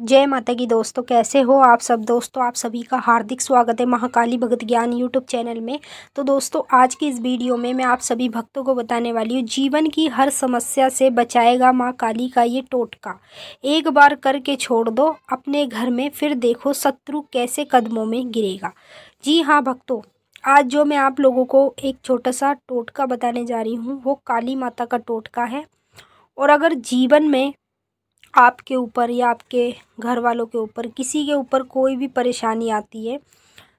जय माता की दोस्तों कैसे हो आप सब दोस्तों आप सभी का हार्दिक स्वागत है महाकाली भगत ज्ञान यूट्यूब चैनल में तो दोस्तों आज की इस वीडियो में मैं आप सभी भक्तों को बताने वाली हूँ जीवन की हर समस्या से बचाएगा माँ काली का ये टोटका एक बार करके छोड़ दो अपने घर में फिर देखो शत्रु कैसे कदमों में गिरेगा जी हाँ भक्तों आज जो मैं आप लोगों को एक छोटा सा टोटका बताने जा रही हूँ वो काली माता का टोटका है और अगर जीवन में आपके ऊपर या आपके घर वालों के ऊपर किसी के ऊपर कोई भी परेशानी आती है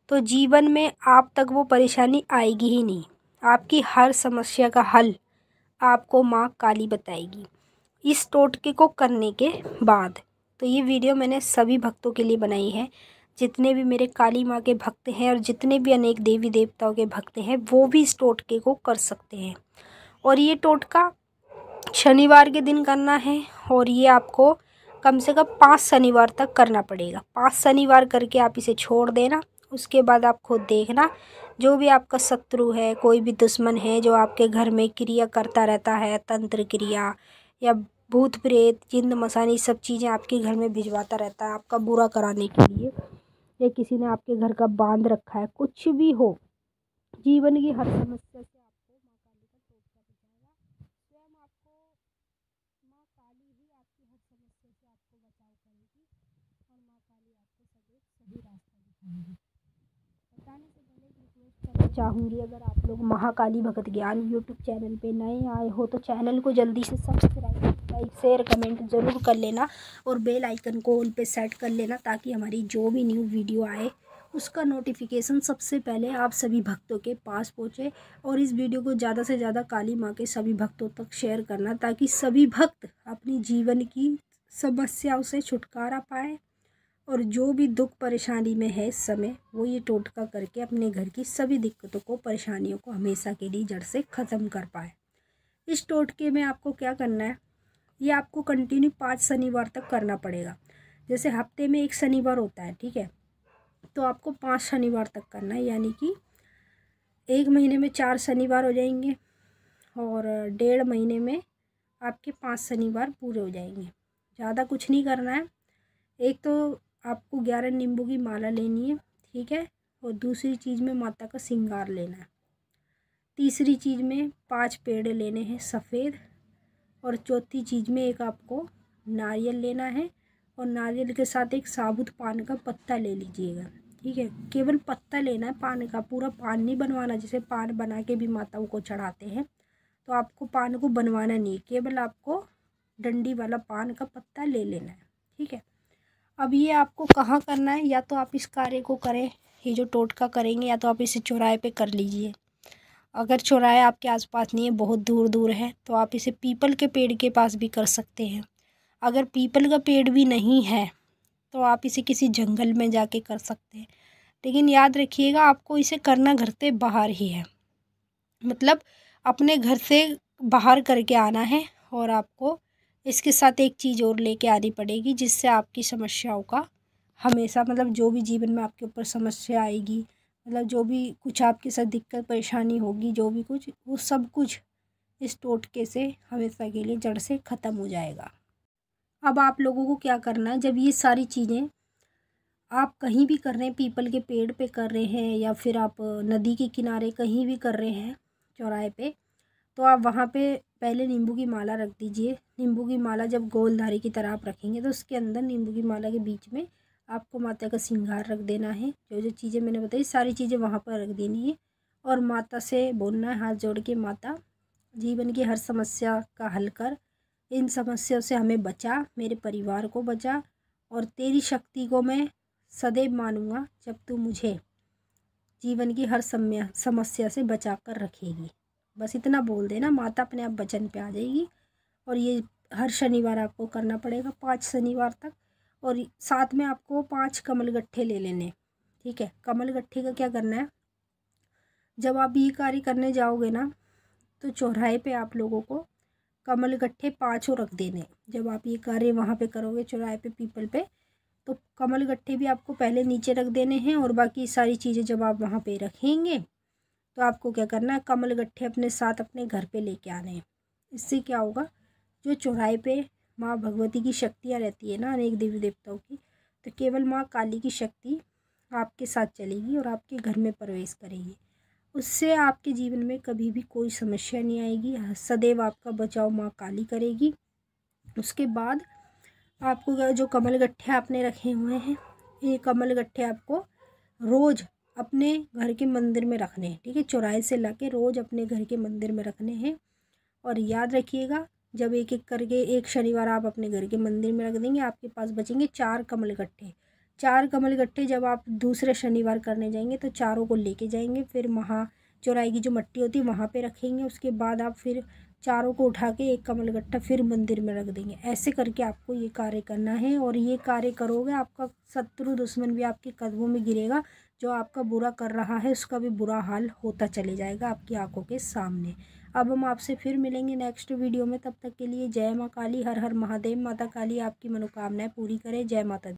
तो जीवन में आप तक वो परेशानी आएगी ही नहीं आपकी हर समस्या का हल आपको माँ काली बताएगी इस टोटके को करने के बाद तो ये वीडियो मैंने सभी भक्तों के लिए बनाई है जितने भी मेरे काली माँ के भक्त हैं और जितने भी अनेक देवी देवताओं के भक्त हैं वो भी इस टोटके को कर सकते हैं और ये टोटका शनिवार के दिन करना है और ये आपको कम से कम पाँच शनिवार तक करना पड़ेगा पाँच शनिवार करके आप इसे छोड़ देना उसके बाद आप खुद देखना जो भी आपका शत्रु है कोई भी दुश्मन है जो आपके घर में क्रिया करता रहता है तंत्र क्रिया या भूत प्रेत जिंद मसानी सब चीज़ें आपके घर में भिजवाता रहता है आपका बुरा कराने के लिए या किसी ने आपके घर का बांध रखा है कुछ भी हो जीवन की हर समस्या से बताने पहले चाहूँगी अगर आप लोग महाकाली भगत ज्ञान यूट्यूब चैनल पे नए आए हो तो चैनल को जल्दी से सब्सक्राइब लाइक शेयर कमेंट ज़रूर कर लेना और बेल आइकन को उन पे सेट कर लेना ताकि हमारी जो भी न्यू वीडियो आए उसका नोटिफिकेशन सबसे पहले आप सभी भक्तों के पास पहुँचे और इस वीडियो को ज़्यादा से ज़्यादा काली माँ के सभी भक्तों तक शेयर करना ताकि सभी भक्त अपनी जीवन की समस्याओं से छुटकारा पाएँ और जो भी दुख परेशानी में है इस समय वो ये टोटका करके अपने घर की सभी दिक्कतों को परेशानियों को हमेशा के लिए जड़ से ख़त्म कर पाए इस टोटके में आपको क्या करना है ये आपको कंटिन्यू पाँच शनिवार तक करना पड़ेगा जैसे हफ्ते में एक शनिवार होता है ठीक है तो आपको पाँच शनिवार तक करना है यानी कि एक महीने में चार शनिवार हो जाएंगे और डेढ़ महीने में आपके पाँच शनिवार पूरे हो जाएंगे ज़्यादा कुछ नहीं करना है एक तो आपको ग्यारह नींबू की माला लेनी है ठीक है और दूसरी चीज़ में माता का सिंगार लेना है तीसरी चीज़ में पांच पेड़ लेने हैं सफ़ेद और चौथी चीज़ में एक आपको नारियल लेना है और नारियल के साथ एक साबुत पान का पत्ता ले लीजिएगा ठीक है केवल पत्ता लेना है पान का पूरा पान नहीं बनवाना जैसे पान बना के भी माताओं को चढ़ाते हैं तो आपको पान को बनवाना नहीं केवल आपको डंडी वाला पान का पत्ता ले लेना है ठीक है अब ये आपको कहाँ करना है या तो आप इस कार्य को करें ये जो टोटका करेंगे या तो आप इसे चौराहे पे कर लीजिए अगर चौराहे आपके आसपास नहीं है बहुत दूर दूर है तो आप इसे पीपल के पेड़ के पास भी कर सकते हैं अगर पीपल का पेड़ भी नहीं है तो आप इसे किसी जंगल में जाके कर सकते हैं लेकिन याद रखिएगा आपको इसे करना घर से बाहर ही है मतलब अपने घर से बाहर करके आना है और आपको इसके साथ एक चीज़ और लेके आनी पड़ेगी जिससे आपकी समस्याओं का हमेशा मतलब जो भी जीवन में आपके ऊपर समस्या आएगी मतलब जो भी कुछ आपके साथ दिक्कत परेशानी होगी जो भी कुछ वो सब कुछ इस टोटके से हमेशा के लिए जड़ से ख़त्म हो जाएगा अब आप लोगों को क्या करना है जब ये सारी चीज़ें आप कहीं भी कर रहे हैं पीपल के पेड़ पे कर रहे हैं या फिर आप नदी के किनारे कहीं भी कर रहे हैं चौराहे पे तो आप वहाँ पे पहले नींबू की माला रख दीजिए नींबू की माला जब गोलधारी की तरह आप रखेंगे तो उसके अंदर नींबू की माला के बीच में आपको माता का श्रृंगार रख देना है जो जो चीज़ें मैंने बताई सारी चीज़ें वहाँ पर रख देनी है और माता से बोलना है हाथ जोड़ के माता जीवन की हर समस्या का हल कर इन समस्याओं से हमें बचा मेरे परिवार को बचा और तेरी शक्ति को मैं सदैव मानूंगा जब तू मुझे जीवन की हर समस्या से बचा कर रखेगी बस इतना बोल देना माता अपने आप वचन पे आ जाएगी और ये हर शनिवार आपको करना पड़ेगा पाँच शनिवार तक और साथ में आपको पाँच कमल गट्ठे ले लेने ठीक है कमल गट्ठे का क्या करना है जब आप ये कार्य करने जाओगे ना तो चौराहे पे आप लोगों को कमल गट्ठे पाँचों रख देने जब आप ये कार्य वहाँ पे करोगे चौराहे पे पीपल पे तो कमल गट्ठे भी आपको पहले नीचे रख देने हैं और बाकी सारी चीज़ें जब आप वहाँ पे रखेंगे तो आपको क्या करना है कमल गट्ठे अपने साथ अपने घर पे लेके आने हैं इससे क्या होगा जो चौराहे पे माँ भगवती की शक्तियाँ रहती है ना अनेक देवी देवताओं की तो केवल माँ काली की शक्ति आपके साथ चलेगी और आपके घर में प्रवेश करेगी उससे आपके जीवन में कभी भी कोई समस्या नहीं आएगी सदैव आपका बचाव माँ काली करेगी उसके बाद आपको जो कमल गट्ठे आपने रखे हुए हैं ये कमल गट्ठे आपको रोज़ अपने घर के मंदिर में रखने हैं ठीक है चौराहे से ला के रोज़ अपने घर के मंदिर में रखने हैं और याद रखिएगा जब एक एक करके एक शनिवार आप अपने घर के मंदिर में रख देंगे आपके पास बचेंगे चार कमल गट्ठे चार कमल गट्ठे जब आप दूसरे शनिवार करने जाएंगे तो चारों को लेके जाएंगे फिर वहाँ चौराहे की जो मट्टी होती है वहाँ पे रखेंगे उसके बाद आप फिर चारों को उठा के एक कमल गट्ठा फिर मंदिर में रख देंगे ऐसे करके आपको ये कार्य करना है और ये कार्य करोगे आपका शत्रु दुश्मन भी आपके कदमों में गिरेगा जो आपका बुरा कर रहा है उसका भी बुरा हाल होता चले जाएगा आपकी आंखों के सामने अब हम आपसे फिर मिलेंगे नेक्स्ट वीडियो में तब तक के लिए जय माँ काली हर हर महादेव माता काली आपकी मनोकामनाएं पूरी करें जय माता